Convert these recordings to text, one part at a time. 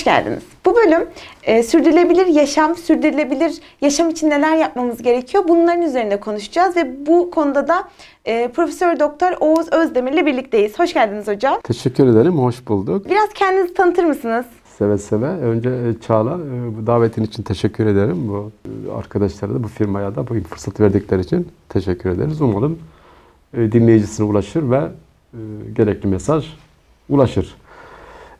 Hoş geldiniz. Bu bölüm e, sürdürülebilir yaşam, sürdürülebilir yaşam için neler yapmamız gerekiyor bunların üzerinde konuşacağız ve bu konuda da e, Profesör Doktor Oğuz Özdemir ile birlikteyiz. Hoş geldiniz hocam. Teşekkür ederim, hoş bulduk. Biraz kendinizi tanıtır mısınız? Seve seve. Önce e, Çağla e, bu davetin için teşekkür ederim. Bu e, arkadaşlara da bu firmaya da bu fırsat verdikleri için teşekkür ederiz. Umarım dinleyicisine ulaşır ve gerekli mesaj ulaşır.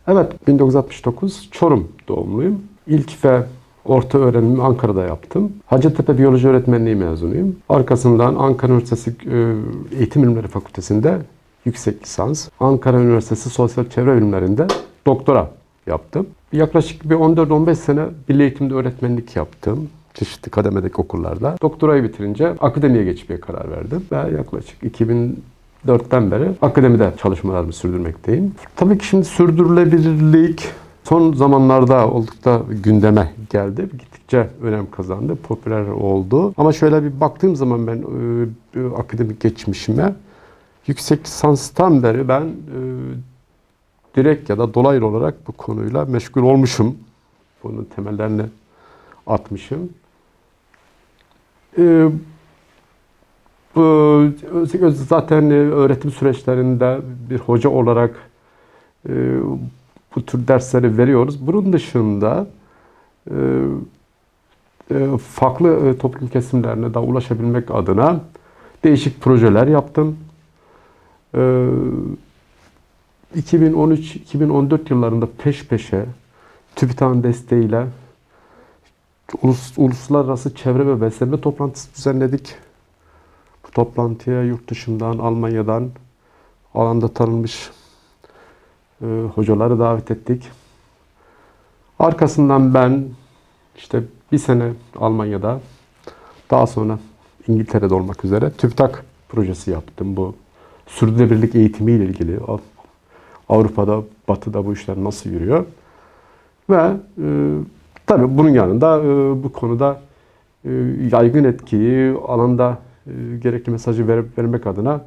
Evet 1969 Çorum doğumluyum. İlk ve orta öğrenimi Ankara'da yaptım. Hacettepe Biyoloji Öğretmenliği mezunuyum. Arkasından Ankara Üniversitesi e, Eğitim Bilimleri Fakültesi'nde yüksek lisans. Ankara Üniversitesi Sosyal Çevre Bilimlerinde doktora yaptım. Yaklaşık bir 14-15 sene milli eğitimde öğretmenlik yaptım çeşitli kademedeki okullarda. Doktorayı bitirince akademiye geçmeye karar verdim ve yaklaşık 2000 2004'ten beri akademide çalışmalarımı sürdürmekteyim. Tabii ki şimdi sürdürülebilirlik son zamanlarda oldukça gündeme geldi. Gittikçe önem kazandı, popüler oldu. Ama şöyle bir baktığım zaman ben e, akademik geçmişime yüksek lisanstan beri ben e, direkt ya da dolaylı olarak bu konuyla meşgul olmuşum. Bunun temellerini atmışım. E, zaten e, öğretim süreçlerinde bir hoca olarak e, bu tür dersleri veriyoruz. Bunun dışında e, farklı toplum kesimlerine daha ulaşabilmek adına değişik projeler yaptım. 2013-2014 yıllarında peş peşe TÜBİTAK'ın desteğiyle uluslararası çevre ve beslenme toplantısı düzenledik toplantıya yurt dışından, Almanya'dan alanda tanınmış e, hocaları davet ettik. Arkasından ben işte bir sene Almanya'da, daha sonra İngiltere'de olmak üzere TÜBİTAK projesi yaptım. Bu sürdürülebilirlik eğitimi ile ilgili Avrupa'da, Batı'da bu işler nasıl yürüyor. Ve e, tabii bunun yanında e, bu konuda e, yaygın etkiyi alanda e, gerekli mesajı verip vermek adına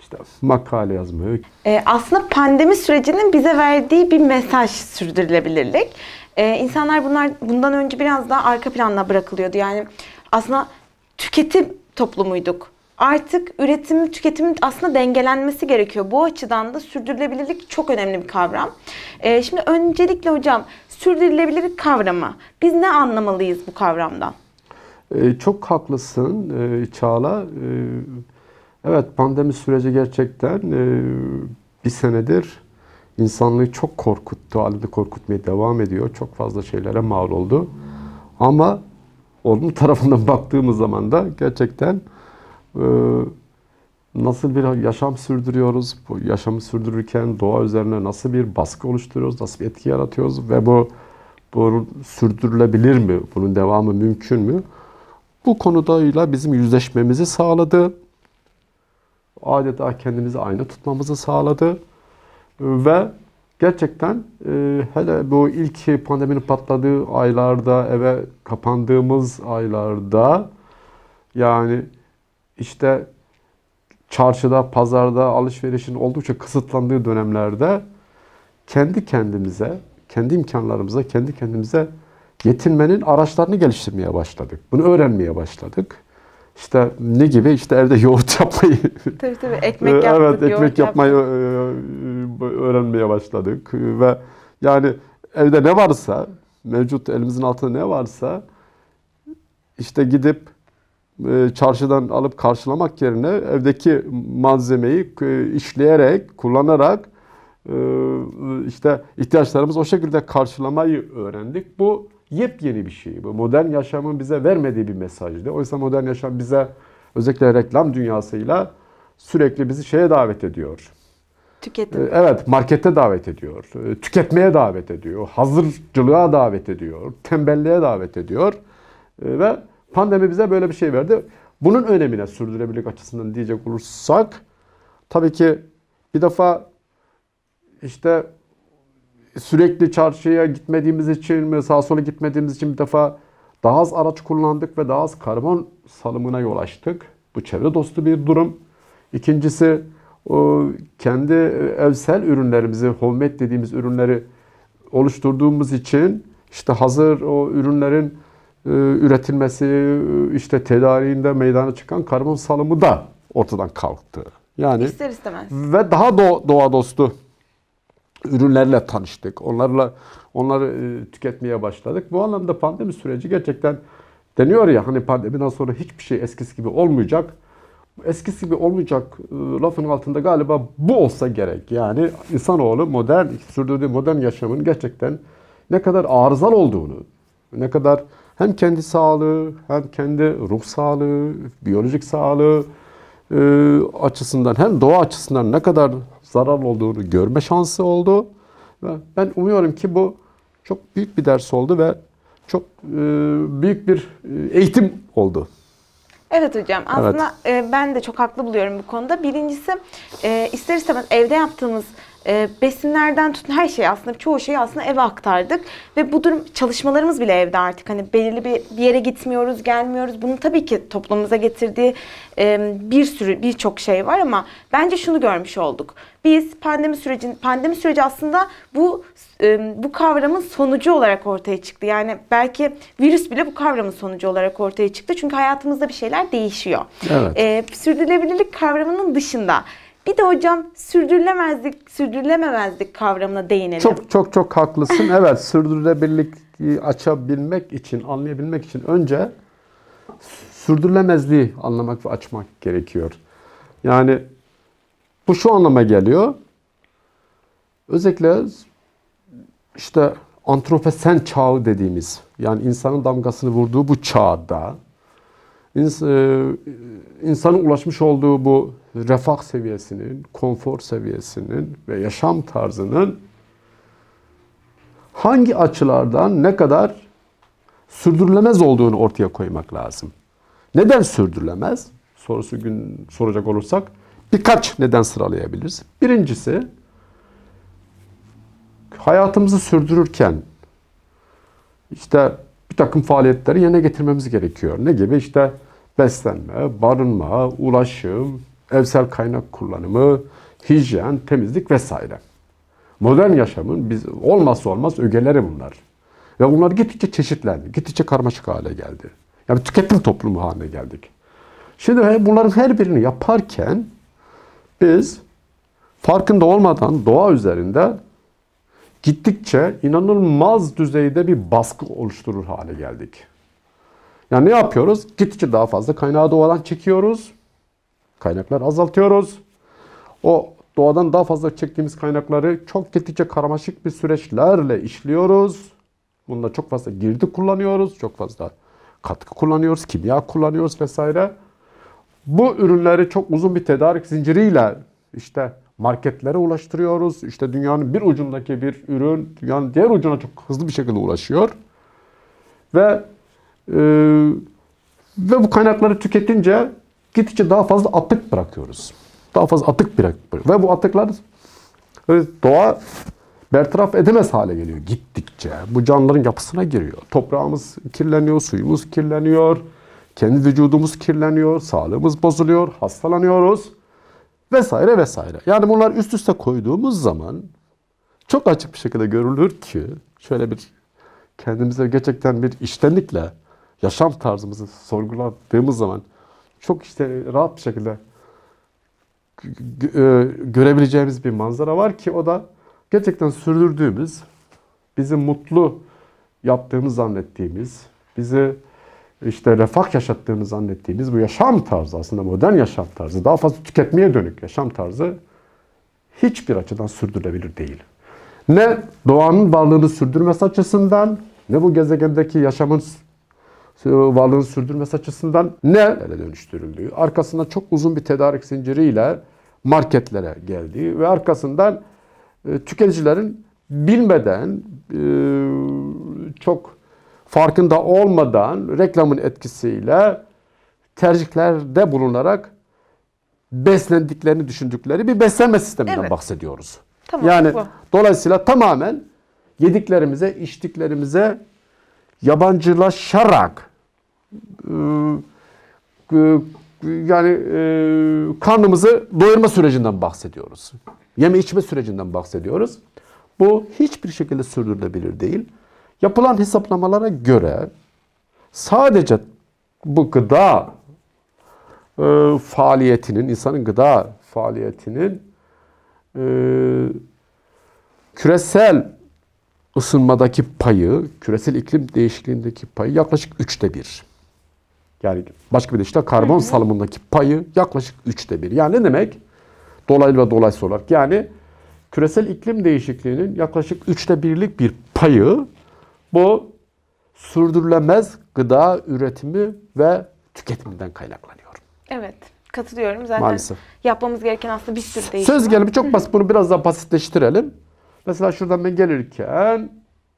işte makale yazmayı. E, aslında pandemi sürecinin bize verdiği bir mesaj sürdürülebilirlik. E, insanlar bunlar bundan önce biraz daha arka planda bırakılıyordu. Yani aslında tüketim toplumuyduk. Artık üretim, tüketimin aslında dengelenmesi gerekiyor. Bu açıdan da sürdürülebilirlik çok önemli bir kavram. E, şimdi öncelikle hocam sürdürülebilirlik kavramı. Biz ne anlamalıyız bu kavramdan? Ee, çok haklısın e, Çağla. Ee, evet pandemi süreci gerçekten e, bir senedir insanlığı çok korkuttu. Halinde korkutmaya devam ediyor. Çok fazla şeylere mal oldu. Ama onun tarafından baktığımız zaman da gerçekten e, nasıl bir yaşam sürdürüyoruz, bu yaşamı sürdürürken doğa üzerine nasıl bir baskı oluşturuyoruz, nasıl bir etki yaratıyoruz ve bu bu sürdürülebilir mi, bunun devamı mümkün mü? Bu konudayla bizim yüzleşmemizi sağladı. Adeta kendimizi aynı tutmamızı sağladı. Ve gerçekten e, hele bu ilk pandeminin patladığı aylarda, eve kapandığımız aylarda yani işte çarşıda, pazarda alışverişin oldukça kısıtlandığı dönemlerde kendi kendimize, kendi imkanlarımıza, kendi kendimize yetinmenin araçlarını geliştirmeye başladık. Bunu öğrenmeye başladık. İşte ne gibi? İşte evde yoğurt yapmayı. Tabii tabii ekmek yaptık. evet ekmek yapmayı e, e, öğrenmeye başladık ve yani evde ne varsa mevcut elimizin altında ne varsa işte gidip e, çarşıdan alıp karşılamak yerine evdeki malzemeyi işleyerek, kullanarak işte ihtiyaçlarımızı o şekilde karşılamayı öğrendik. Bu yepyeni bir şey. Bu modern yaşamın bize vermediği bir mesajdı. Oysa modern yaşam bize özellikle reklam dünyasıyla sürekli bizi şeye davet ediyor. Tüketim. Ee, evet, markete davet ediyor. Ee, tüketmeye davet ediyor. Hazırcılığa davet ediyor. Tembelliğe davet ediyor. Ee, ve pandemi bize böyle bir şey verdi. Bunun önemine sürdürülebilirlik açısından diyecek olursak tabii ki bir defa işte sürekli çarşıya gitmediğimiz için mi, sağa sola gitmediğimiz için bir defa daha az araç kullandık ve daha az karbon salımına yol açtık. Bu çevre dostu bir durum. İkincisi kendi evsel ürünlerimizi, homemade dediğimiz ürünleri oluşturduğumuz için işte hazır o ürünlerin e, üretilmesi, işte tedariğinde meydana çıkan karbon salımı da ortadan kalktı. Yani İster istemez. Ve daha doğa dostu ürünlerle tanıştık. Onlarla onları e, tüketmeye başladık. Bu anlamda pandemi süreci gerçekten deniyor ya hani pandemiden sonra hiçbir şey eskisi gibi olmayacak. Eskisi gibi olmayacak e, lafın altında galiba bu olsa gerek. Yani insanoğlu modern sürdürdüğü modern yaşamın gerçekten ne kadar arızalı olduğunu, ne kadar hem kendi sağlığı, hem kendi ruh sağlığı, biyolojik sağlığı e, açısından hem doğa açısından ne kadar zarar olduğunu görme şansı oldu. Ve ben umuyorum ki bu çok büyük bir ders oldu ve çok e, büyük bir e, eğitim oldu. Evet hocam aslında evet. E, ben de çok haklı buluyorum bu konuda. Birincisi e, ister istemez evde yaptığımız e, besinlerden tutun her şey aslında çoğu şeyi aslında eve aktardık ve bu durum çalışmalarımız bile evde artık hani belirli bir, bir yere gitmiyoruz gelmiyoruz bunu tabii ki toplumumuza getirdiği e, bir sürü birçok şey var ama bence şunu görmüş olduk biz pandemi süreci pandemi süreci aslında bu e, bu kavramın sonucu olarak ortaya çıktı yani belki virüs bile bu kavramın sonucu olarak ortaya çıktı çünkü hayatımızda bir şeyler değişiyor evet. e, sürdürülebilirlik kavramının dışında bir de hocam sürdürülemezlik, sürdürülememezlik kavramına değinelim. Çok çok çok haklısın. evet, sürdürülebilirlik açabilmek için, anlayabilmek için önce sürdürülemezliği anlamak ve açmak gerekiyor. Yani bu şu anlama geliyor. Özellikle işte antroposen çağı dediğimiz yani insanın damgasını vurduğu bu çağda e, insanın ulaşmış olduğu bu refah seviyesinin, konfor seviyesinin ve yaşam tarzının hangi açılardan ne kadar sürdürülemez olduğunu ortaya koymak lazım. Neden sürdürülemez? Sorusu gün soracak olursak birkaç neden sıralayabiliriz. Birincisi hayatımızı sürdürürken işte bir takım faaliyetleri yerine getirmemiz gerekiyor. Ne gibi? İşte beslenme, barınma, ulaşım, evsel kaynak kullanımı, hijyen, temizlik vesaire. Modern yaşamın biz olmazsa olmaz ögeleri bunlar. Ve bunlar gittikçe çeşitlendi, gittikçe karmaşık hale geldi. Yani tüketim toplumu haline geldik. Şimdi bunların her birini yaparken biz farkında olmadan doğa üzerinde gittikçe inanılmaz düzeyde bir baskı oluşturur hale geldik. Yani ne yapıyoruz? Gittikçe daha fazla kaynağı doğadan çekiyoruz. Kaynakları azaltıyoruz. O doğadan daha fazla çektiğimiz kaynakları çok gittikçe karmaşık bir süreçlerle işliyoruz. Bunda çok fazla girdi kullanıyoruz. Çok fazla katkı kullanıyoruz. Kimya kullanıyoruz vesaire. Bu ürünleri çok uzun bir tedarik zinciriyle işte marketlere ulaştırıyoruz. İşte dünyanın bir ucundaki bir ürün dünyanın diğer ucuna çok hızlı bir şekilde ulaşıyor. Ve e, ve bu kaynakları tüketince gittikçe daha fazla atık bırakıyoruz. Daha fazla atık bırakıyoruz. Ve bu atıklar e, doğa bertaraf edemez hale geliyor gittikçe. Bu canlıların yapısına giriyor. Toprağımız kirleniyor, suyumuz kirleniyor. Kendi vücudumuz kirleniyor, sağlığımız bozuluyor, hastalanıyoruz vesaire vesaire. Yani bunlar üst üste koyduğumuz zaman çok açık bir şekilde görülür ki şöyle bir kendimize gerçekten bir iştenlikle yaşam tarzımızı sorguladığımız zaman çok işte rahat bir şekilde e, görebileceğimiz bir manzara var ki o da gerçekten sürdürdüğümüz, bizi mutlu yaptığımız zannettiğimiz, bizi işte refah yaşattığını zannettiğimiz bu yaşam tarzı aslında modern yaşam tarzı daha fazla tüketmeye dönük yaşam tarzı hiçbir açıdan sürdürülebilir değil. Ne doğanın varlığını sürdürmesi açısından ne bu gezegendeki yaşamın varlığını sürdürmesi açısından ne dönüştürüldüğü, arkasında çok uzun bir tedarik zinciriyle marketlere geldiği ve arkasından e, tüketicilerin bilmeden e, çok farkında olmadan reklamın etkisiyle tercihlerde bulunarak beslendiklerini düşündükleri bir beslenme sisteminden evet. bahsediyoruz. Tamam, yani bu. dolayısıyla tamamen yediklerimize, içtiklerimize yabancılaşarak e, e, yani e, karnımızı doyurma sürecinden bahsediyoruz. Yeme içme sürecinden bahsediyoruz. Bu hiçbir şekilde sürdürülebilir değil. Yapılan hesaplamalara göre sadece bu gıda e, faaliyetinin, insanın gıda faaliyetinin e, küresel ısınmadaki payı, küresel iklim değişikliğindeki payı yaklaşık üçte bir. Yani başka bir deyişle karbon hı hı. salımındaki payı yaklaşık üçte bir. Yani ne demek? Dolaylı ve dolaysız olarak. Yani küresel iklim değişikliğinin yaklaşık üçte birlik bir payı bu sürdürülemez gıda üretimi ve tüketiminden kaynaklanıyor. Evet. Katılıyorum. Zaten Maalesef. yapmamız gereken aslında bir sürü değişim. Söz gelimi çok basit. Bunu biraz daha basitleştirelim. Mesela şuradan ben gelirken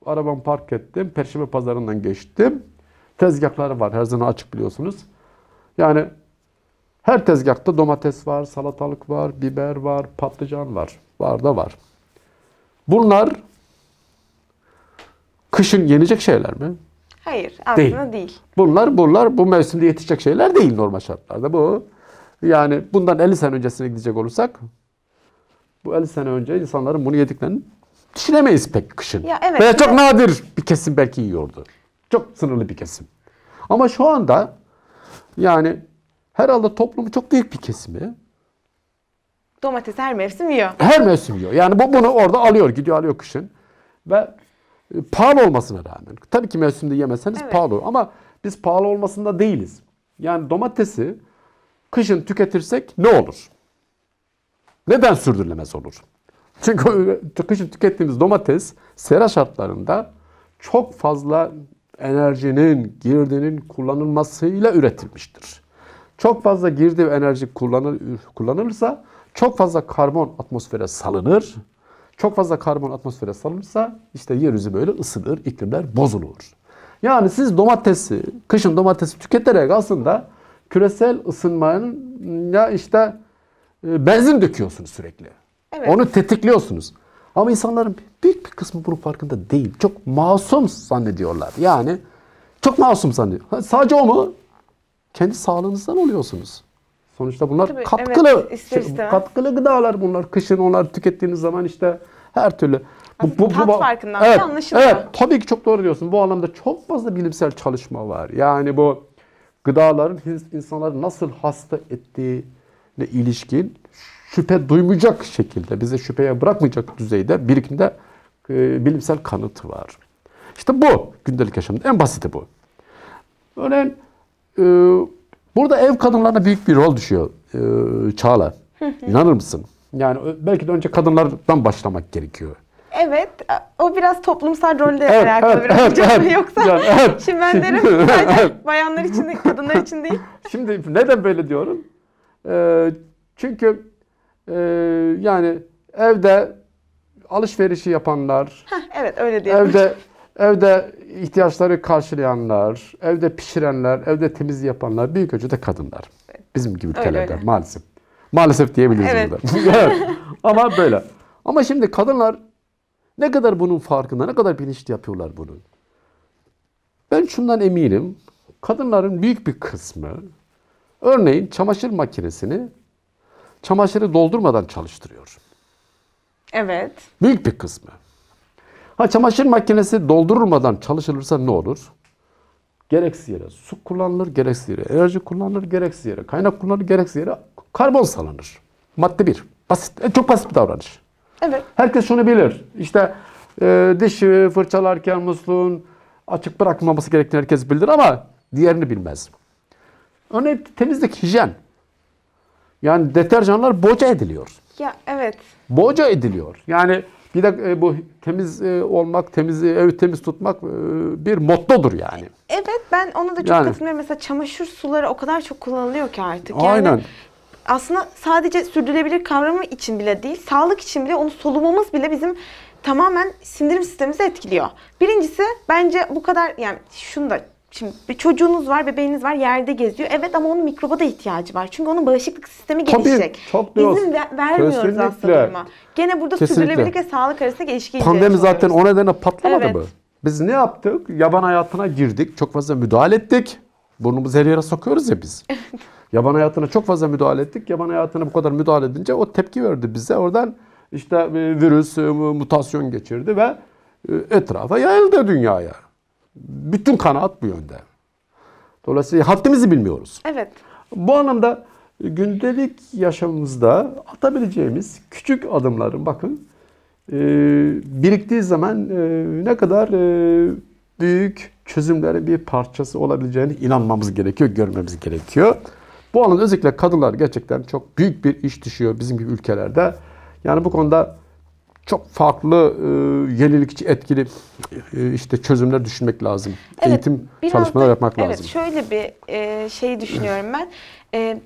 arabamı park ettim. Perşembe pazarından geçtim. Tezgahları var. Her zaman açık biliyorsunuz. Yani her tezgahta domates var, salatalık var, biber var, patlıcan var. Var da var. Bunlar kışın yenecek şeyler mi? Hayır aslında değil. değil. Bunlar bunlar bu mevsimde yetişecek şeyler değil normal şartlarda. Bu yani bundan 50 sene öncesine gidecek olursak bu 50 sene önce insanların bunu yediklerini düşünemeyiz pek kışın. Ya evet, Veya çok evet. nadir bir kesim belki yiyordu. Çok sınırlı bir kesim. Ama şu anda yani herhalde toplumu çok büyük bir kesimi domates her mevsim yiyor. Her mevsim yiyor. Yani bu bunu orada alıyor, gidiyor alıyor kışın ve pahalı olmasına rağmen. Tabii ki mevsimde yemeseniz evet. pahalı olur. Ama biz pahalı olmasında değiliz. Yani domatesi kışın tüketirsek ne olur? Neden sürdürülemez olur? Çünkü kışın tükettiğimiz domates sera şartlarında çok fazla enerjinin, girdinin kullanılmasıyla üretilmiştir. Çok fazla girdi ve enerji kullanır, kullanılırsa çok fazla karbon atmosfere salınır çok fazla karbon atmosfere salınırsa işte yeryüzü böyle ısınır, iklimler bozulur. Yani siz domatesi, kışın domatesi tüketerek aslında küresel ısınmanın ya işte e, benzin döküyorsunuz sürekli. Evet. Onu tetikliyorsunuz. Ama insanların büyük bir kısmı bunun farkında değil. Çok masum zannediyorlar. Yani çok masum zannediyor. Sadece o mu? Kendi sağlığınızdan oluyorsunuz. Sonuçta bunlar Tabii, katkılı evet, ister şey, istemez. katkılı gıdalar bunlar. Kışın onları tükettiğiniz zaman işte her türlü bu, bu, bu, tat farkından evet, anlaşılıyor. Evet, tabii ki çok doğru diyorsun. Bu anlamda çok fazla bilimsel çalışma var. Yani bu gıdaların insanları nasıl hasta ettiği ile ilişkin şüphe duymayacak şekilde, bize şüpheye bırakmayacak düzeyde birikimde e, bilimsel kanıtı var. İşte bu gündelik yaşamda en basiti bu. Örneğin e, Burada ev kadınlarına büyük bir rol düşüyor e, Çağla. İnanır mısın? Yani belki de önce kadınlardan başlamak gerekiyor. Evet. O biraz toplumsal rolle evet, alakalı evet, biraz evet, evet, yoksa yani, evet. şimdi ben derim sadece bayanlar için değil, kadınlar için değil. Şimdi neden böyle diyorum? Ee, çünkü e, yani evde alışverişi yapanlar. Heh, evet öyle diyelim. Evde Evde ihtiyaçları karşılayanlar, evde pişirenler, evde temiz yapanlar büyük ölçüde kadınlar. Bizim gibi ülkelerde maalesef. Maalesef diyebiliriz evet. burada. evet. Ama böyle. Ama şimdi kadınlar ne kadar bunun farkında, ne kadar bilinçli yapıyorlar bunu. Ben şundan eminim. Kadınların büyük bir kısmı örneğin çamaşır makinesini çamaşırı doldurmadan çalıştırıyor. Evet. Büyük bir kısmı. Ha çamaşır makinesi doldurulmadan çalışılırsa ne olur? Gereksiz yere su kullanılır, gereksiz yere enerji kullanılır, gereksiz yere kaynak kullanılır, gereksiz yere karbon salınır. Madde bir. Basit, e, çok basit bir davranış. Evet. Herkes şunu bilir. İşte e, dişi fırçalarken musluğun açık bırakmaması gerektiğini herkes bilir ama diğerini bilmez. Örneğin temizlik, hijyen. Yani deterjanlar boca ediliyor. Ya evet. Boca ediliyor. Yani bir de e, bu temiz e, olmak, temiz evi temiz tutmak e, bir mottodur yani. Evet ben ona da çok yani, katılmıyorum. Mesela çamaşır suları o kadar çok kullanılıyor ki artık. Yani aynen. Aslında sadece sürdürülebilir kavramı için bile değil, sağlık için bile onu solumamız bile bizim tamamen sindirim sistemimizi etkiliyor. Birincisi bence bu kadar yani şunu da Şimdi bir çocuğunuz var, bebeğiniz var, yerde geziyor. Evet ama onun mikroba da ihtiyacı var. Çünkü onun bağışıklık sistemi gelişecek. Tabii, çok diyoruz. İzin ver, vermiyoruz aslında Gene burada Kesinlikle. sürdürülebilirlik ve sağlık arasındaki ilişki Pandemi zaten o nedenle patlamadı evet. mı? Biz ne yaptık? Yaban hayatına girdik. Çok fazla müdahale ettik. Burnumuzu her yere sokuyoruz ya biz. yaban hayatına çok fazla müdahale ettik. Yaban hayatına bu kadar müdahale edince o tepki verdi bize. Oradan işte e, virüs e, mutasyon geçirdi ve e, etrafa yayıldı dünyaya bütün kanaat bu yönde. Dolayısıyla haddimizi bilmiyoruz. Evet. Bu anlamda gündelik yaşamımızda atabileceğimiz küçük adımların bakın e, biriktiği zaman e, ne kadar e, büyük çözümlerin bir parçası olabileceğini inanmamız gerekiyor, görmemiz gerekiyor. Bu alanda özellikle kadınlar gerçekten çok büyük bir iş düşüyor bizim gibi ülkelerde. Yani bu konuda çok farklı e, yenilikçi etkili e, işte çözümler düşünmek lazım. Evet, Eğitim çalışmalar da, yapmak evet, lazım. Şöyle bir e, şey düşünüyorum ben. E,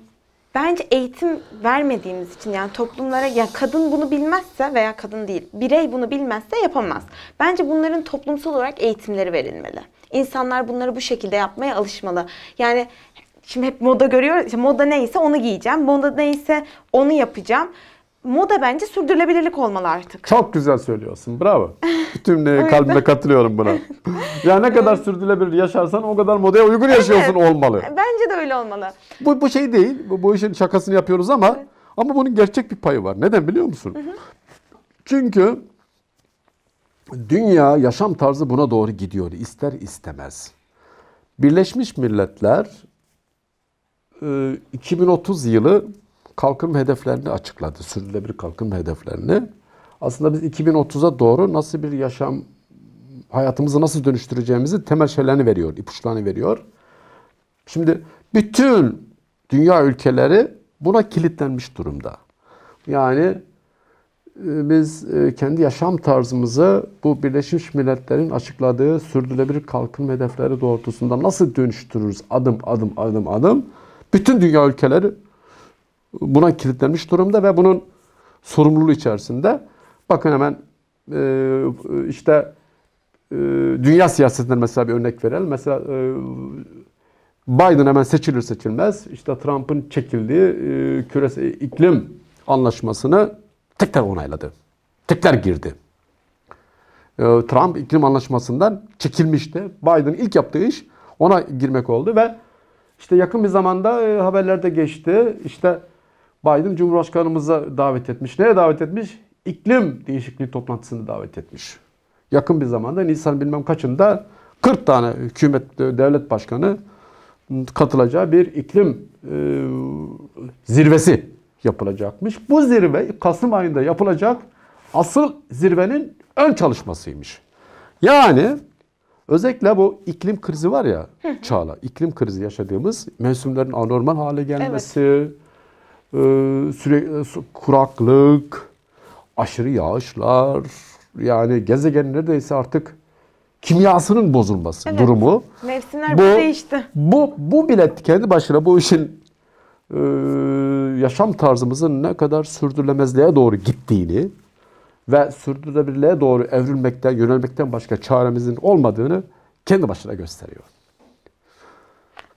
bence eğitim vermediğimiz için yani toplumlara ya kadın bunu bilmezse veya kadın değil birey bunu bilmezse yapamaz. Bence bunların toplumsal olarak eğitimleri verilmeli. İnsanlar bunları bu şekilde yapmaya alışmalı. Yani şimdi hep moda görüyoruz. İşte moda neyse onu giyeceğim. Moda neyse onu yapacağım moda bence sürdürülebilirlik olmalı artık. Çok güzel söylüyorsun. Bravo. Bütün e, evet. kalbime katılıyorum buna. ya ne kadar sürdürülebilir yaşarsan o kadar modaya uygun yaşıyorsun evet. olmalı. Bence de öyle olmalı. Bu, bu şey değil. Bu, bu işin şakasını yapıyoruz ama ama bunun gerçek bir payı var. Neden biliyor musun? Çünkü dünya yaşam tarzı buna doğru gidiyor ister istemez. Birleşmiş Milletler 2030 e, yılı kalkınma hedeflerini açıkladı. Sürdürülebilir kalkınma hedeflerini. Aslında biz 2030'a doğru nasıl bir yaşam hayatımızı nasıl dönüştüreceğimizi temel şeylerini veriyor, ipuçlarını veriyor. Şimdi bütün dünya ülkeleri buna kilitlenmiş durumda. Yani e, biz e, kendi yaşam tarzımızı bu Birleşmiş Milletler'in açıkladığı sürdürülebilir kalkınma hedefleri doğrultusunda nasıl dönüştürürüz adım adım adım adım bütün dünya ülkeleri buna kilitlenmiş durumda ve bunun sorumluluğu içerisinde. Bakın hemen e, işte e, dünya siyasetinden mesela bir örnek verelim. Mesela e, Biden hemen seçilir seçilmez işte Trump'ın çekildiği küresel iklim anlaşmasını tekrar onayladı. Tekrar girdi. Trump iklim anlaşmasından çekilmişti. Biden ilk yaptığı iş ona girmek oldu ve işte yakın bir zamanda haberlerde geçti. İşte Biden Cumhurbaşkanımıza davet etmiş. Neye davet etmiş? İklim değişikliği toplantısını davet etmiş. Yakın bir zamanda Nisan bilmem kaçında 40 tane hükümet devlet başkanı katılacağı bir iklim e, zirvesi yapılacakmış. Bu zirve Kasım ayında yapılacak asıl zirvenin ön çalışmasıymış. Yani özellikle bu iklim krizi var ya Çağla, iklim krizi yaşadığımız mevsimlerin anormal hale gelmesi, evet ee, sürekli kuraklık, aşırı yağışlar, yani gezegen neredeyse artık kimyasının bozulması evet. durumu. Mevsimler bu, değişti. Bu, bu bile kendi başına bu işin e, yaşam tarzımızın ne kadar sürdürülemezliğe doğru gittiğini ve sürdürülebilirliğe doğru evrilmekten, yönelmekten başka çaremizin olmadığını kendi başına gösteriyor.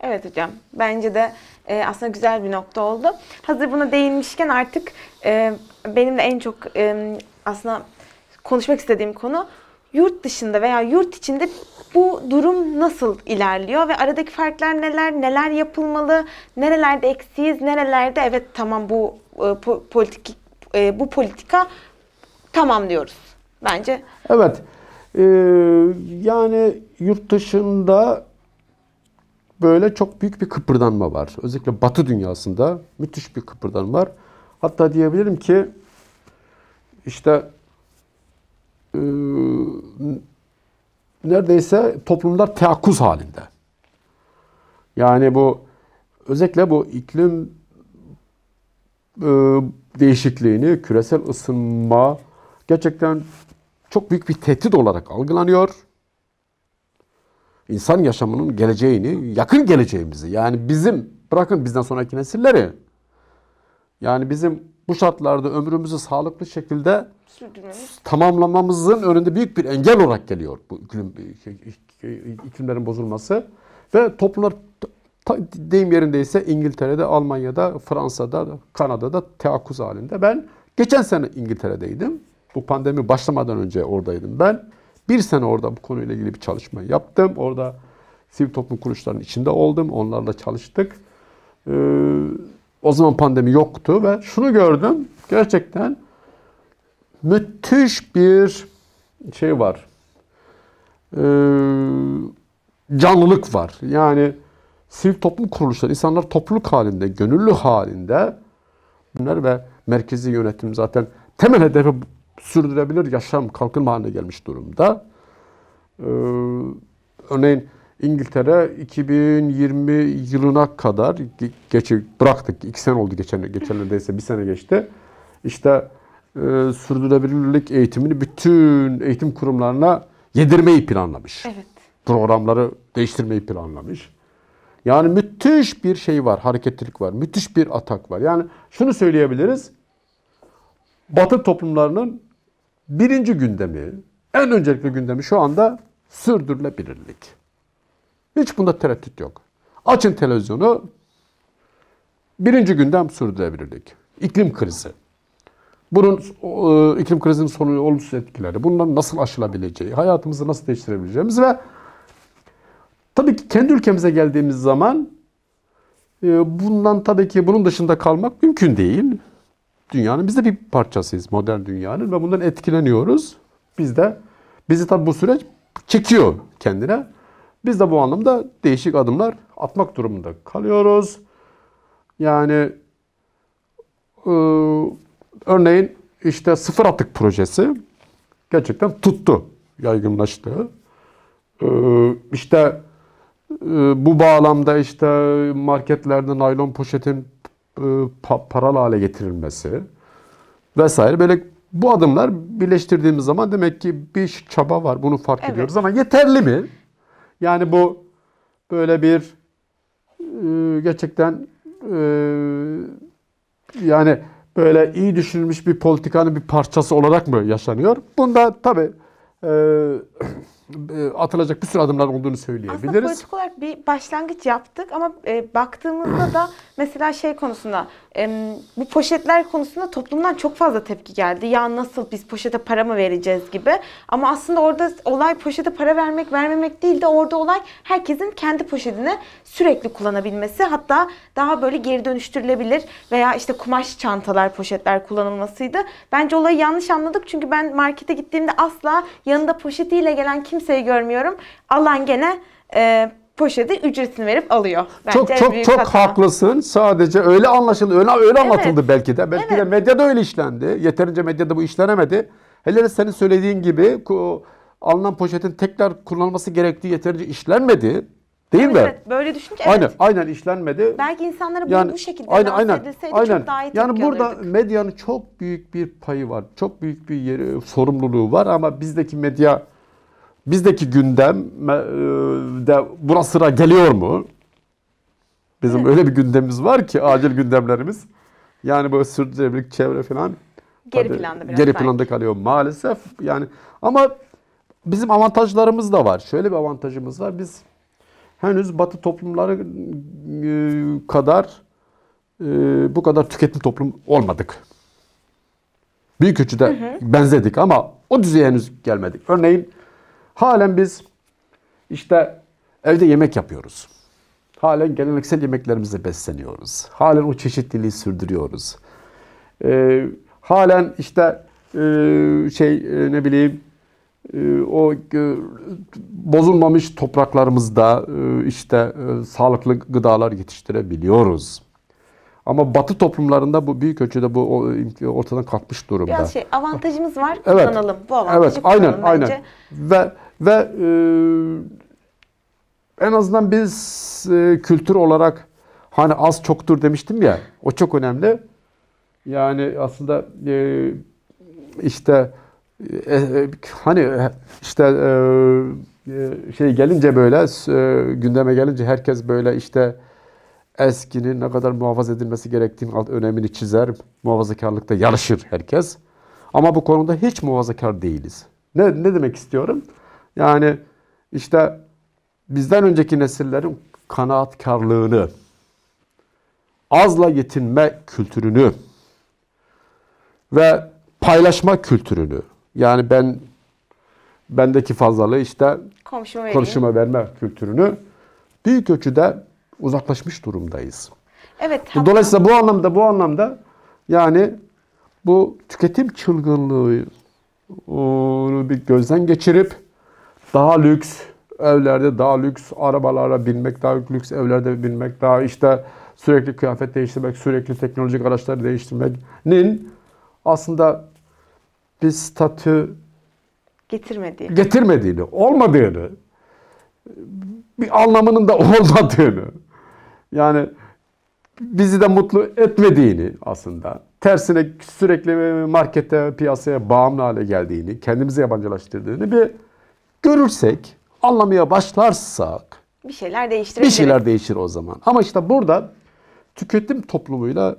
Evet hocam. Bence de e, aslında güzel bir nokta oldu. Hazır buna değinmişken artık e, benim de en çok e, aslında konuşmak istediğim konu yurt dışında veya yurt içinde bu durum nasıl ilerliyor ve aradaki farklar neler, neler yapılmalı, nerelerde eksiyiz, nerelerde evet tamam bu e, po, politik e, bu politika tamam diyoruz bence. Evet. Ee, yani yurt dışında böyle çok büyük bir kıpırdanma var. Özellikle Batı dünyasında müthiş bir kıpırdanma var. Hatta diyebilirim ki işte e, neredeyse toplumlar teakkuz halinde. Yani bu özellikle bu iklim e, değişikliğini, küresel ısınma gerçekten çok büyük bir tehdit olarak algılanıyor insan yaşamının geleceğini, yakın geleceğimizi yani bizim bırakın bizden sonraki nesilleri yani bizim bu şartlarda ömrümüzü sağlıklı şekilde tamamlamamızın önünde büyük bir engel olarak geliyor bu iklim, iklimlerin bozulması ve toplumlar deyim yerindeyse İngiltere'de, Almanya'da, Fransa'da, Kanada'da teakkuz halinde. Ben geçen sene İngiltere'deydim. Bu pandemi başlamadan önce oradaydım ben. Bir sene orada bu konuyla ilgili bir çalışma yaptım. Orada sivil toplum kuruluşlarının içinde oldum. Onlarla çalıştık. Ee, o zaman pandemi yoktu ve şunu gördüm. Gerçekten müthiş bir şey var. Ee, canlılık var. Yani sivil toplum kuruluşları, insanlar topluluk halinde, gönüllü halinde bunlar ve merkezi yönetim zaten temel hedefi sürdürebilir yaşam kalkınma haline gelmiş durumda. Ee, örneğin İngiltere 2020 yılına kadar geçi bıraktık. iki sene oldu geçen geçen neredeyse bir sene geçti. İşte e, sürdürülebilirlik eğitimini bütün eğitim kurumlarına yedirmeyi planlamış. Evet. Programları değiştirmeyi planlamış. Yani müthiş bir şey var, hareketlilik var, müthiş bir atak var. Yani şunu söyleyebiliriz. Batı toplumlarının birinci gündemi, en öncelikli gündemi şu anda sürdürülebilirlik. Hiç bunda tereddüt yok. Açın televizyonu, birinci gündem sürdürülebilirlik. İklim krizi. Bunun e, iklim krizinin sonu olumsuz etkileri, bundan nasıl aşılabileceği, hayatımızı nasıl değiştirebileceğimiz ve tabii ki kendi ülkemize geldiğimiz zaman e, bundan tabii ki bunun dışında kalmak mümkün değil dünyanın biz de bir parçasıyız modern dünyanın ve bundan etkileniyoruz. Biz de bizi tabi bu süreç çekiyor kendine. Biz de bu anlamda değişik adımlar atmak durumunda kalıyoruz. Yani e, örneğin işte sıfır atık projesi gerçekten tuttu, yaygınlaştı. E, işte e, bu bağlamda işte marketlerde naylon poşetin e, pa- paralı hale getirilmesi vesaire böyle bu adımlar birleştirdiğimiz zaman demek ki bir çaba var. Bunu fark evet. ediyoruz ama yeterli mi? Yani bu böyle bir e, gerçekten e, yani böyle iyi düşünülmüş bir politikanın bir parçası olarak mı yaşanıyor? Bunda tabii e, e, atılacak bir sürü adımlar olduğunu söyleyebiliriz. Aslında politik olarak bir başlangıç yaptık ama e, baktığımızda da mesela şey konusunda bu poşetler konusunda toplumdan çok fazla tepki geldi. Ya nasıl biz poşete para mı vereceğiz gibi. Ama aslında orada olay poşete para vermek vermemek değil de orada olay herkesin kendi poşetini sürekli kullanabilmesi. Hatta daha böyle geri dönüştürülebilir veya işte kumaş çantalar, poşetler kullanılmasıydı. Bence olayı yanlış anladık çünkü ben markete gittiğimde asla yanında poşetiyle gelen kimseyi görmüyorum. Alan gene e, poşeti ücretini verip alıyor. Bence çok çok çok hata. haklısın. Sadece öyle anlaşıldı. Öyle, öyle evet. anlatıldı belki de. Belki evet. de medyada öyle işlendi. Yeterince medyada bu işlenemedi. Hele de senin söylediğin gibi alınan poşetin tekrar kullanılması gerektiği yeterince işlenmedi. Değil evet, mi? Evet, böyle düşünce aynen, evet. Aynen, aynen işlenmedi. Belki insanlara bunu yani, bu şekilde aynen, aynen, edilseydi aynen. çok daha iyi Yani burada alırdık. medyanın çok büyük bir payı var. Çok büyük bir yeri, sorumluluğu var ama bizdeki medya bizdeki gündem e, de buna sıra geliyor mu? Bizim öyle bir gündemimiz var ki acil gündemlerimiz. Yani böyle sürdürülebilirlik, çevre falan geri tabii, planda biraz geri planda belki. kalıyor maalesef. Yani ama bizim avantajlarımız da var. Şöyle bir avantajımız var. Biz henüz Batı toplumları e, kadar e, bu kadar tüketim toplum olmadık. Büyük ölçüde benzedik ama o düzeye henüz gelmedik. Örneğin Halen biz işte evde yemek yapıyoruz. Halen geleneksel yemeklerimizle besleniyoruz. Halen o çeşitliliği sürdürüyoruz. Ee, halen işte e, şey e, ne bileyim e, o e, bozulmamış topraklarımızda e, işte e, sağlıklı gıdalar yetiştirebiliyoruz. Ama Batı toplumlarında bu büyük ölçüde bu e, ortadan kalkmış durumda. Biraz şey avantajımız var evet. kullanalım bu avantajı. Evet aynen bence. aynen ve ve e, en azından biz e, kültür olarak hani az çoktur demiştim ya o çok önemli. Yani aslında e, işte e, e hani e, işte e, şey gelince böyle e, gündeme gelince herkes böyle işte eskinin ne kadar muhafaza edilmesi gerektiğini önemini çizer. Muhafazakarlıkta yarışır herkes. Ama bu konuda hiç muhafazakar değiliz. Ne, ne demek istiyorum? Yani işte bizden önceki nesillerin kanaatkarlığını, azla yetinme kültürünü ve paylaşma kültürünü. Yani ben bendeki fazlalığı işte komşuma, komşuma verme kültürünü büyük ölçüde uzaklaşmış durumdayız. Evet. Tabii. Dolayısıyla bu anlamda bu anlamda yani bu tüketim çılgınlığı bir gözden geçirip daha lüks evlerde daha lüks arabalara binmek, daha lüks evlerde binmek, daha işte sürekli kıyafet değiştirmek, sürekli teknolojik araçları değiştirmenin aslında bir statü getirmediğini, getirmediğini olmadığını, bir anlamının da olmadığını, yani bizi de mutlu etmediğini aslında, tersine sürekli markete, piyasaya bağımlı hale geldiğini, kendimizi yabancılaştırdığını bir görürsek, anlamaya başlarsak bir şeyler değiştirir. Bir şeyler değişir o zaman. Ama işte burada tüketim toplumuyla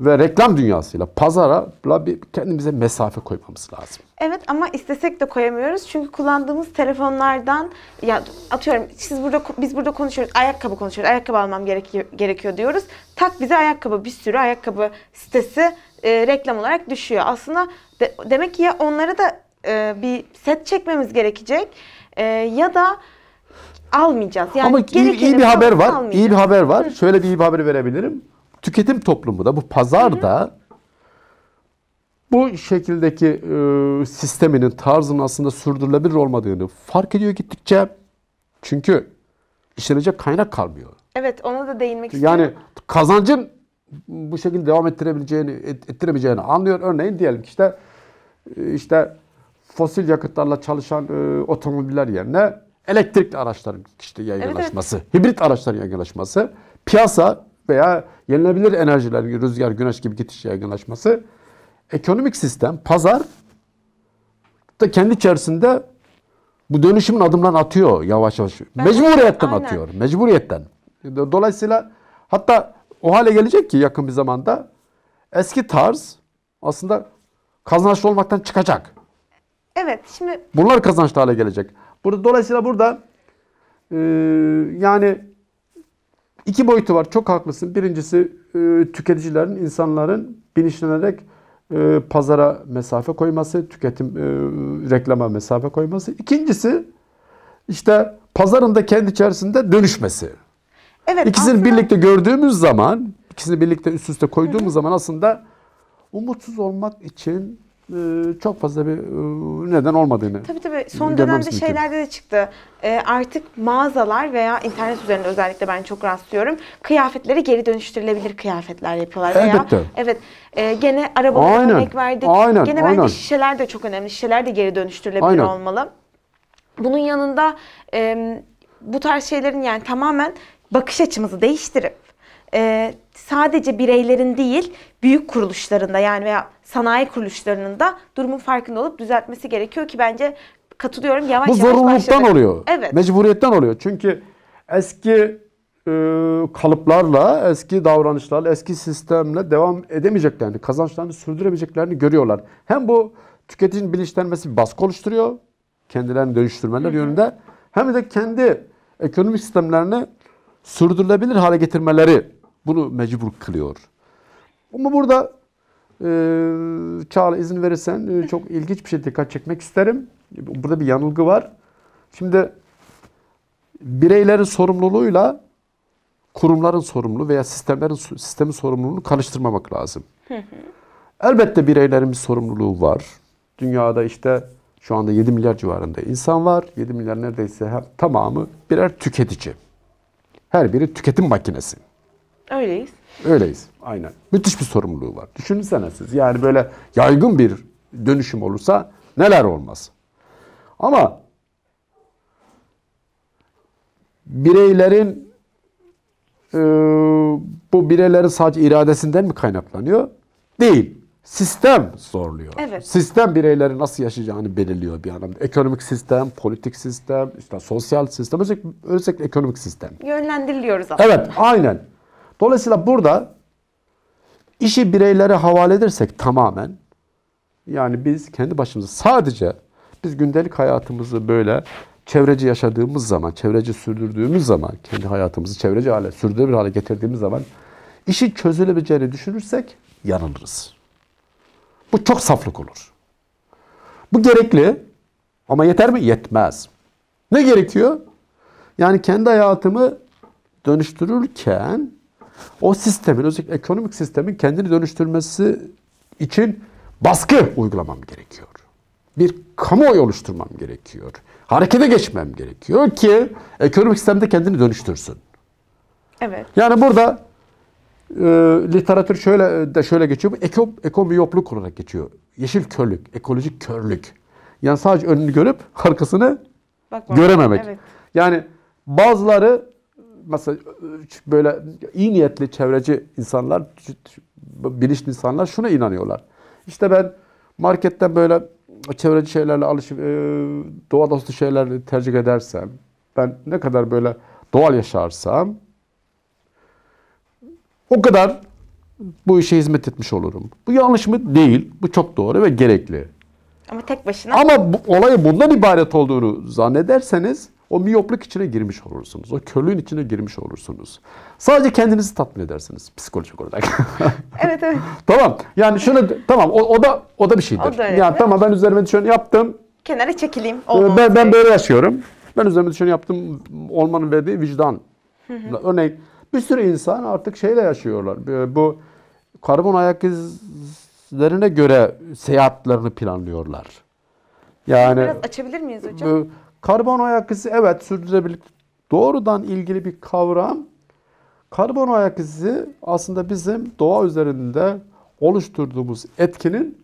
ve reklam dünyasıyla pazara bir kendimize mesafe koymamız lazım. Evet ama istesek de koyamıyoruz. Çünkü kullandığımız telefonlardan ya atıyorum siz burada biz burada konuşuyoruz. Ayakkabı konuşuyoruz. Ayakkabı almam gerekiyor, gerekiyor diyoruz. Tak bize ayakkabı bir sürü ayakkabı sitesi e, reklam olarak düşüyor. Aslında de, demek ki ya onlara da e, bir set çekmemiz gerekecek e, ya da almayacağız. Yani Ama iyi, iyi bir haber var. Almayacağız. İyi bir haber var. Şöyle bir iyi bir haber verebilirim tüketim toplumu da bu pazar da bu şekildeki e, sisteminin tarzının aslında sürdürülebilir olmadığını fark ediyor gittikçe. Çünkü işlenecek kaynak kalmıyor. Evet ona da değinmek yani, istiyorum. Yani kazancın bu şekilde devam ettirebileceğini ettiremeyeceğini anlıyor. Örneğin diyelim ki işte e, işte fosil yakıtlarla çalışan e, otomobiller yerine elektrikli araçların işte yaygınlaşması, evet, evet. hibrit araçların yaygınlaşması, piyasa veya yenilebilir enerjiler, rüzgar, güneş gibi geçiş yaygınlaşması. Ekonomik sistem, pazar da kendi içerisinde bu dönüşümün adımlar atıyor yavaş yavaş. Ben Mecburiyetten aynen. atıyor. Mecburiyetten. Dolayısıyla hatta o hale gelecek ki yakın bir zamanda eski tarz aslında kazançlı olmaktan çıkacak. Evet şimdi. Bunlar kazançlı hale gelecek. Burada, dolayısıyla burada e, yani İki boyutu var. Çok haklısın. Birincisi e, tüketicilerin, insanların bilinçlenerek e, pazara mesafe koyması, tüketim e, reklama mesafe koyması. İkincisi işte pazarın da kendi içerisinde dönüşmesi. Evet. İkisini aslında... birlikte gördüğümüz zaman, ikisini birlikte üst üste koyduğumuz Hı-hı. zaman aslında umutsuz olmak için ee, çok fazla bir e, neden olmadığını Tabii tabii. Son dönemde şeylerde de çıktı. Ee, artık mağazalar veya internet üzerinde özellikle ben çok rastlıyorum. Kıyafetleri geri dönüştürülebilir kıyafetler yapıyorlar. Elbette. Veya, evet. E, gene arabalara aynen, örnek verdik. Aynen, gene aynen. bence şişeler de çok önemli. Şişeler de geri dönüştürülebilir aynen. olmalı. Bunun yanında e, bu tarz şeylerin yani tamamen bakış açımızı değiştirip sadece bireylerin değil büyük kuruluşlarında yani veya sanayi kuruluşlarının da durumun farkında olup düzeltmesi gerekiyor ki bence katılıyorum yavaş yavaş Bu zorunluluktan başladık. oluyor. Evet. Mecburiyetten oluyor. Çünkü eski e, kalıplarla, eski davranışlarla, eski sistemle devam edemeyeceklerini, kazançlarını sürdüremeyeceklerini görüyorlar. Hem bu tüketicinin bilinçlenmesi bir baskı oluşturuyor kendilerini dönüştürmeler yönünde hem de kendi ekonomik sistemlerini sürdürülebilir hale getirmeleri bunu mecbur kılıyor. Ama burada e, Çağla izin verirsen e, çok ilginç bir şey dikkat çekmek isterim. Burada bir yanılgı var. Şimdi bireylerin sorumluluğuyla kurumların sorumlu veya sistemlerin sistemin sorumluluğunu karıştırmamak lazım. Elbette bireylerin bir sorumluluğu var. Dünyada işte şu anda 7 milyar civarında insan var. 7 milyar neredeyse tamamı birer tüketici. Her biri tüketim makinesi. Öyleyiz. Öyleyiz. Aynen. Müthiş bir sorumluluğu var. Düşünsene siz. Yani böyle yaygın bir dönüşüm olursa neler olmaz. Ama bireylerin e, bu bireylerin sadece iradesinden mi kaynaklanıyor? Değil. Sistem zorluyor. Evet. Sistem bireyleri nasıl yaşayacağını belirliyor bir anlamda. Ekonomik sistem, politik sistem, işte sosyal sistem, özellikle, özellikle ekonomik sistem. Yönlendiriliyoruz aslında. Evet, aynen. Dolayısıyla burada işi bireylere havale edersek tamamen yani biz kendi başımıza sadece biz gündelik hayatımızı böyle çevreci yaşadığımız zaman, çevreci sürdürdüğümüz zaman, kendi hayatımızı çevreci hale, sürdürülebilir hale getirdiğimiz zaman işi çözülebileceğini düşünürsek yanılırız. Bu çok saflık olur. Bu gerekli ama yeter mi? Yetmez. Ne gerekiyor? Yani kendi hayatımı dönüştürürken o sistemin, özellikle ekonomik sistemin kendini dönüştürmesi için baskı uygulamam gerekiyor. Bir kamuoyu oluşturmam gerekiyor. Harekete geçmem gerekiyor ki ekonomik sistemde kendini dönüştürsün. Evet. Yani burada e, literatür şöyle de şöyle geçiyor. Eko, ekomiyopluk olarak geçiyor. Yeşil körlük, ekolojik körlük. Yani sadece önünü görüp arkasını Bakma. görememek. Evet. Yani bazıları mesela böyle iyi niyetli çevreci insanlar, bilinçli insanlar şuna inanıyorlar. İşte ben marketten böyle çevreci şeylerle alışıp e, doğa dostu şeylerle tercih edersem, ben ne kadar böyle doğal yaşarsam o kadar bu işe hizmet etmiş olurum. Bu yanlış mı? Değil. Bu çok doğru ve gerekli. Ama tek başına. Ama bu, olayın bundan ibaret olduğunu zannederseniz o miyopluk içine girmiş olursunuz. O körlüğün içine girmiş olursunuz. Sadece kendinizi tatmin edersiniz psikolojik olarak. evet evet. tamam. Yani şunu tamam o, o da o da bir şeydir. O da öyle, yani tamam ben üzerime düşeni yaptım. Kenara çekileyim. Ee, ben, ben böyle yaşıyorum. Ben üzerime düşeni yaptım. Olmanın verdiği vicdan. Örneğin bir sürü insan artık şeyle yaşıyorlar. Ee, bu karbon ayak izlerine göre seyahatlerini planlıyorlar. Yani biraz açabilir miyiz hocam? Karbon ayak izi evet sürdürülebilirlik doğrudan ilgili bir kavram. Karbon ayak izi aslında bizim doğa üzerinde oluşturduğumuz etkinin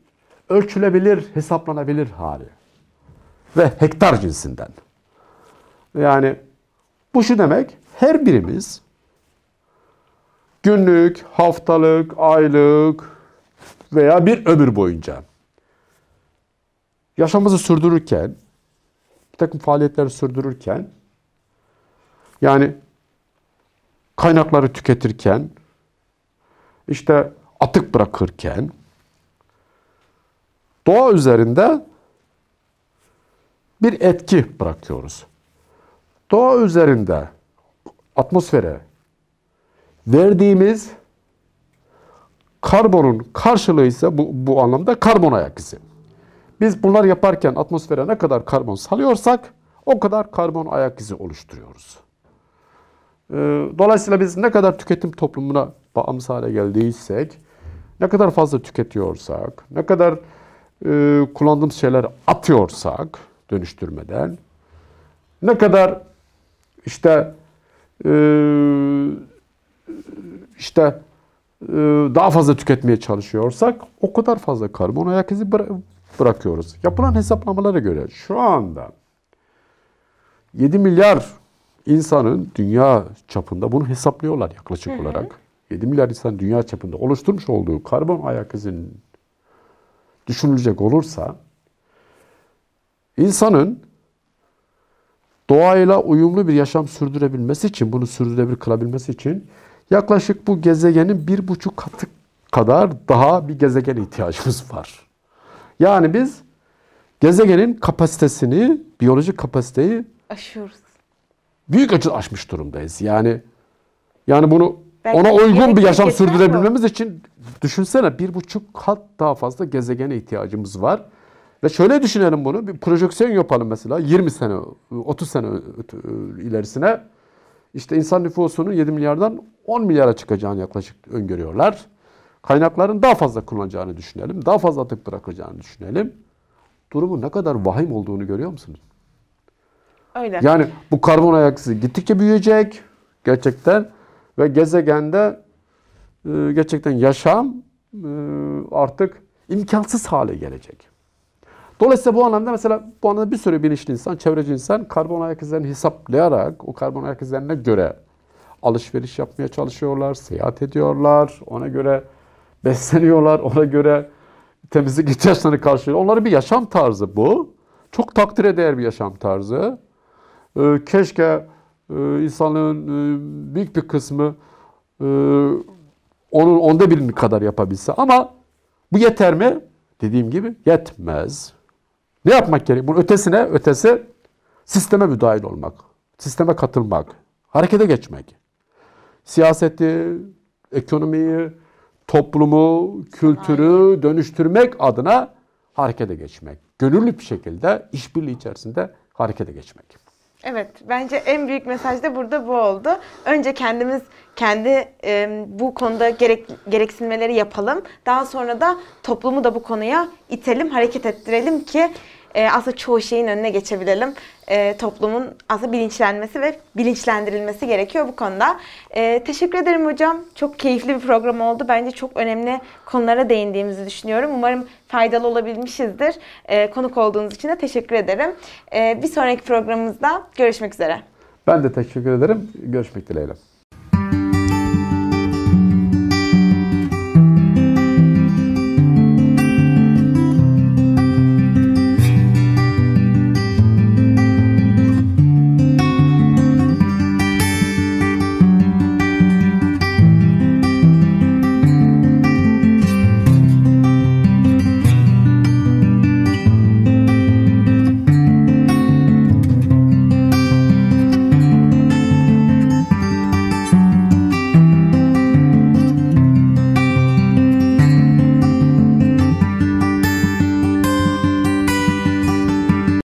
ölçülebilir, hesaplanabilir hali. Ve hektar cinsinden. Yani bu şu demek, her birimiz günlük, haftalık, aylık veya bir ömür boyunca yaşamımızı sürdürürken bir takım faaliyetleri sürdürürken, yani kaynakları tüketirken, işte atık bırakırken, doğa üzerinde bir etki bırakıyoruz. Doğa üzerinde atmosfere verdiğimiz karbonun karşılığı ise bu, bu anlamda karbon ayak izi. Biz bunlar yaparken atmosfere ne kadar karbon salıyorsak o kadar karbon ayak izi oluşturuyoruz. Ee, dolayısıyla biz ne kadar tüketim toplumuna bağımsız hale geldiysek, ne kadar fazla tüketiyorsak, ne kadar e, kullandığımız şeyler atıyorsak dönüştürmeden, ne kadar işte e, işte e, daha fazla tüketmeye çalışıyorsak o kadar fazla karbon ayak izi bırakıyoruz. Yapılan hesaplamalara göre şu anda 7 milyar insanın dünya çapında bunu hesaplıyorlar yaklaşık hı hı. olarak. 7 milyar insan dünya çapında oluşturmuş olduğu karbon ayak izinin düşünülecek olursa insanın doğayla uyumlu bir yaşam sürdürebilmesi için, bunu sürdürebilir kılabilmesi için yaklaşık bu gezegenin bir buçuk katı kadar daha bir gezegen ihtiyacımız var. Yani biz gezegenin kapasitesini, biyolojik kapasiteyi aşıyoruz. Büyük açı aşmış durumdayız. Yani yani bunu Belki ona uygun bir yaşam sürdürebilmemiz bu. için düşünsene bir buçuk kat daha fazla gezegene ihtiyacımız var. Ve şöyle düşünelim bunu. Bir projeksiyon yapalım mesela 20 sene, 30 sene ilerisine. İşte insan nüfusunun 7 milyardan 10 milyara çıkacağını yaklaşık öngörüyorlar kaynakların daha fazla kullanacağını düşünelim. Daha fazla atık bırakacağını düşünelim. Durumun ne kadar vahim olduğunu görüyor musunuz? Öyle. Yani bu karbon ayak izi gittikçe büyüyecek gerçekten ve gezegende e, gerçekten yaşam e, artık imkansız hale gelecek. Dolayısıyla bu anlamda mesela bu anlamda bir sürü bilinçli insan, çevreci insan karbon ayak izlerini hesaplayarak o karbon ayak izlerine göre alışveriş yapmaya çalışıyorlar, seyahat ediyorlar. Ona göre besleniyorlar. Ona göre temizlik ihtiyaçlarını karşılıyor. Onların bir yaşam tarzı bu. Çok takdire değer bir yaşam tarzı. Ee, keşke e, insanlığın e, büyük bir kısmı e, onun onda birini kadar yapabilse. Ama bu yeter mi? Dediğim gibi yetmez. Ne yapmak gerek? Bunun ötesine ötesi sisteme müdahil olmak. Sisteme katılmak. Harekete geçmek. Siyaseti, ekonomiyi, toplumu, kültürü dönüştürmek adına harekete geçmek. Gönüllü bir şekilde işbirliği içerisinde harekete geçmek. Evet, bence en büyük mesaj da burada bu oldu. Önce kendimiz kendi e, bu konuda gerek, gereksinmeleri yapalım. Daha sonra da toplumu da bu konuya itelim, hareket ettirelim ki e, aslında çoğu şeyin önüne geçebilelim. E, toplumun aslında bilinçlenmesi ve bilinçlendirilmesi gerekiyor bu konuda. E, teşekkür ederim hocam. Çok keyifli bir program oldu. Bence çok önemli konulara değindiğimizi düşünüyorum. Umarım faydalı olabilmişizdir. E, konuk olduğunuz için de teşekkür ederim. E, bir sonraki programımızda görüşmek üzere. Ben de teşekkür ederim. Görüşmek dileğiyle.